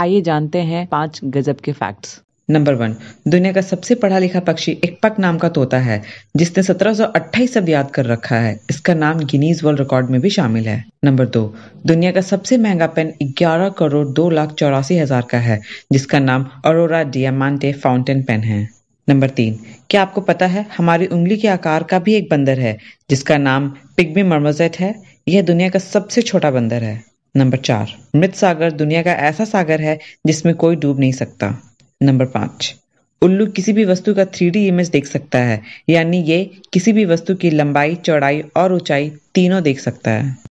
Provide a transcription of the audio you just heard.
आइए जानते हैं पांच गजब के फैक्ट्स नंबर वन दुनिया का सबसे पढ़ा लिखा पक्षी एक पक नाम का तोता है जिसने 1728 शब्द याद कर रखा है इसका नाम गिनीज वर्ल्ड रिकॉर्ड में भी शामिल है नंबर दो दुनिया का सबसे महंगा पेन 11 करोड़ दो लाख चौरासी हजार का है जिसका नाम अरोरा डियामांटे फाउंटेन पेन है नंबर तीन क्या आपको पता है हमारी उंगली के आकार का भी एक बंदर है जिसका नाम पिग्मी मर्मोजेट है यह दुनिया का सबसे छोटा बंदर है नंबर चार मृत सागर दुनिया का ऐसा सागर है जिसमें कोई डूब नहीं सकता नंबर पांच उल्लू किसी भी वस्तु का थ्री इमेज देख सकता है यानी ये किसी भी वस्तु की लंबाई चौड़ाई और ऊंचाई तीनों देख सकता है